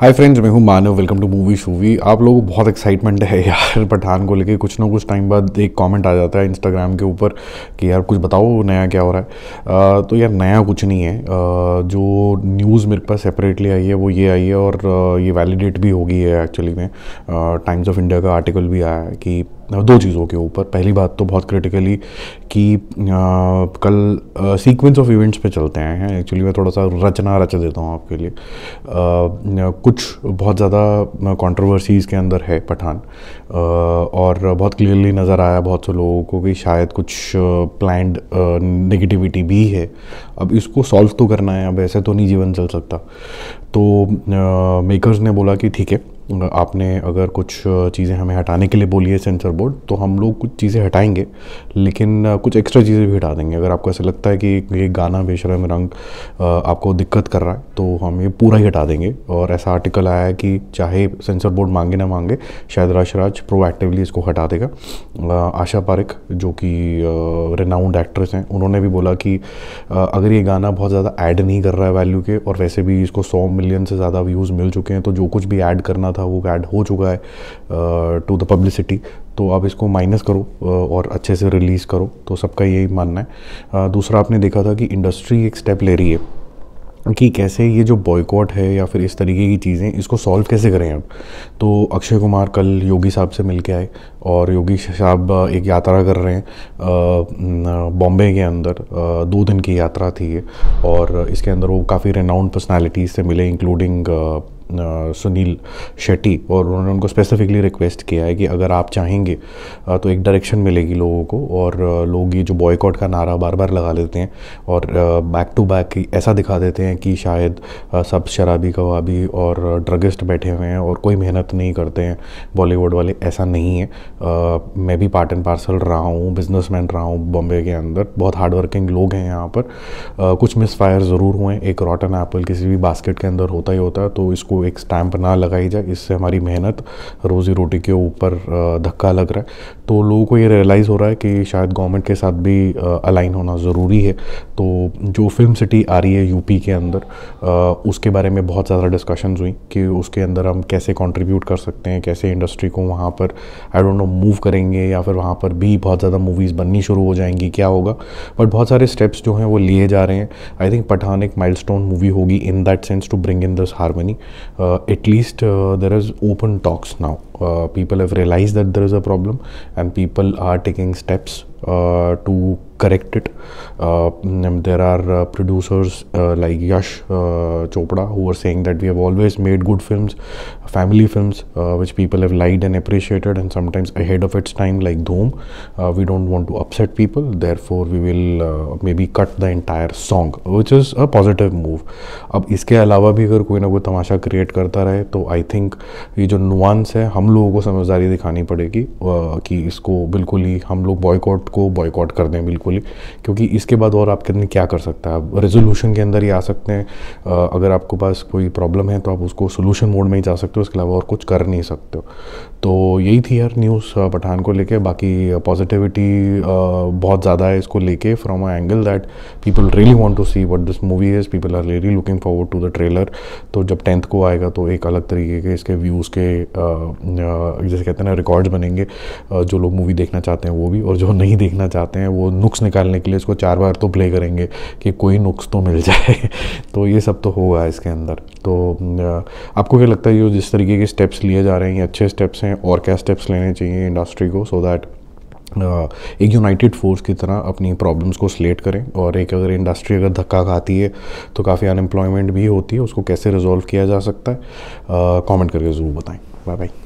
हाय friends मैं हूँ Manav welcome to movie शूवी आप लोगों को बहुत एक्साइटमेंट है यार पठान को लेके कुछ ना कुछ टाइम बाद एक कमेंट आ जाता है इंस्टाग्राम के ऊपर कि यार कुछ बताओ नया क्या हो रहा है आ, तो यार नया कुछ नहीं है आ, जो न्यूज़ मेरे पास सेपरेटली आई है वो ये आई है और ये वैलिडेट भी होगी है एक्चुअली में टाइम्स ऑफ इंडिया का आर्टिकल भी आया है कि दो चीज़ों के ऊपर पहली बात तो बहुत क्रिटिकली कि आ, कल सीक्वेंस ऑफ इवेंट्स पे चलते आए हैं एक्चुअली मैं थोड़ा सा रचना रच देता हूँ आपके लिए आ, कुछ बहुत ज़्यादा कंट्रोवर्सीज़ के अंदर है पठान आ, और बहुत क्लियरली नज़र आया बहुत से लोगों को कि शायद कुछ प्लान्ड नेगेटिविटी भी है अब इसको सॉल्व तो करना है अब ऐसे तो नहीं जीवन चल सकता तो मेकर्स ने बोला कि ठीक है आपने अगर कुछ चीज़ें हमें हटाने के लिए बोली है सेंसर बोर्ड तो हम लोग कुछ चीज़ें हटाएंगे लेकिन कुछ एक्स्ट्रा चीज़ें भी हटा देंगे अगर आपको ऐसा लगता है कि ये गाना बेशरम रंग आपको दिक्कत कर रहा है तो हम ये पूरा ही हटा देंगे और ऐसा आर्टिकल आया है कि चाहे सेंसर बोर्ड मांगे ना मांगे शायद राशराज प्रोएक्टिवली इसको हटा देगा आशा पारिक जो कि रिनाउंड एक्ट्रेस हैं उन्होंने भी बोला कि अगर ये गाना बहुत ज़्यादा ऐड नहीं कर रहा है वैल्यू के और वैसे भी इसको सौ मिलियन से ज़्यादा व्यूज़ मिल चुके हैं तो जो कुछ भी ऐड करना था वो ऐड हो चुका है टू द पब्लिसिटी तो आप इसको माइनस करो और अच्छे से रिलीज़ करो तो सबका यही मानना है दूसरा आपने देखा था कि इंडस्ट्री एक स्टेप ले रही है कि कैसे ये जो बॉयकॉट है या फिर इस तरीके की चीज़ें इसको सॉल्व कैसे करें आप तो अक्षय कुमार कल योगी साहब से मिल के आए और योगी साहब एक यात्रा कर रहे हैं बॉम्बे के अंदर दो दिन की यात्रा थी ये और इसके अंदर वो काफ़ी रेनाउंड पर्सनालिटीज़ से मिले इंक्लूडिंग सुनील शेट्टी और उन्होंने उनको स्पेसिफिकली रिक्वेस्ट किया है कि अगर आप चाहेंगे तो एक डायरेक्शन मिलेगी लोगों को और लोग ये जो बॉयकॉट का नारा बार बार लगा लेते हैं और बैक टू बैक ऐसा दिखा देते हैं कि शायद सब शराबी कबाबी और ड्रगिस्ट बैठे हुए हैं और कोई मेहनत नहीं करते हैं बॉलीवुड वाले ऐसा नहीं है मैं भी पार्ट एंड पार्सल रहा हूँ बिजनेस रहा हूँ बॉम्बे के अंदर बहुत हार्डवर्किंग लोग हैं यहाँ पर कुछ मिस फायर ज़रूर हुए एक रॉटन एप्पल किसी भी बास्केट के अंदर होता ही होता है तो इसको एक स्टैम्प ना लगाई जाए इससे हमारी मेहनत रोज़ी रोटी के ऊपर धक्का लग रहा है तो लोगों को ये रियलाइज़ हो रहा है कि शायद गवर्नमेंट के साथ भी अलाइन होना ज़रूरी है तो जो फिल्म सिटी आ रही है यूपी के अंदर उसके बारे में बहुत ज़्यादा डिस्कशंस हुई कि उसके अंदर हम कैसे कॉन्ट्रीब्यूट कर सकते हैं कैसे इंडस्ट्री को वहाँ पर आई डोंट नो मूव करेंगे या फिर वहाँ पर भी बहुत ज़्यादा मूवीज़ बननी शुरू हो जाएंगी क्या होगा बट बहुत सारे स्टेप्स जो हैं वो लिए जा रहे हैं आई थिंक पठान एक माइल मूवी होगी in that sense to bring in this harmony Uh, at least uh, there is open talks now uh, people have realized that there is a problem and people are taking steps to correct it. uh, there are uh, producers uh, like Yash uh, Chopra who are saying that we have always made good films, family films, uh, which people have liked and appreciated, and sometimes ahead of its time, like Dhoom. uh, we don't want to upset people, therefore, we will uh, maybe cut the entire song, which is a positive move. ab iske alawa bhi agar koi na koi tamasha create karta rahe to i think ye jo nuance hai hum logo ko samajhdari dikhani padegi uh, ki isko bilkul hi hum log boycott को boycott कर दें बिल्कुल ही क्योंकि इसके बाद और आपके अंदर क्या कर सकता है आप रेजोल्यूशन के अंदर ही आ सकते हैं अगर आपके पास कोई प्रॉब्लम है तो आप उसको सोल्यूशन मोड में ही जा सकते हो इसके अलावा और कुछ कर नहीं सकते हो तो यही थी यार न्यूज़ पठान को लेके बाकी पॉजिटिविटी बहुत ज़्यादा है इसको लेके from a angle that people really want to see what this movie is people are really looking forward to the trailer तो जब टेंथ को आएगा तो एक अलग तरीके के इसके व्यूज़ के जैसे कहते हैं ना रिकॉर्ड्स बनेंगे जो लोग मूवी देखना चाहते हैं वो भी और जो नहीं देखना चाहते हैं वो नुक्स निकालने के लिए इसको चार बार तो प्ले करेंगे कि कोई नुक्स तो मिल जाए तो ये सब तो होगा इसके अंदर तो आपको क्या लगता है ये जिस तरीके के स्टेप्स लिए जा रहे हैं ये अच्छे स्टेप्स हैं और क्या स्टेप्स लेने चाहिए इंडस्ट्री को सो दैट uh, एक यूनाइटेड फोर्स की तरह अपनी प्रॉब्लम्स को स्लेट करें और एक अगर इंडस्ट्री अगर धक्का खाती है तो काफ़ी अनएम्प्लॉयमेंट भी होती है उसको कैसे रिजॉल्व किया जा सकता है कमेंट uh, करके ज़रूर बताएं बाय बाय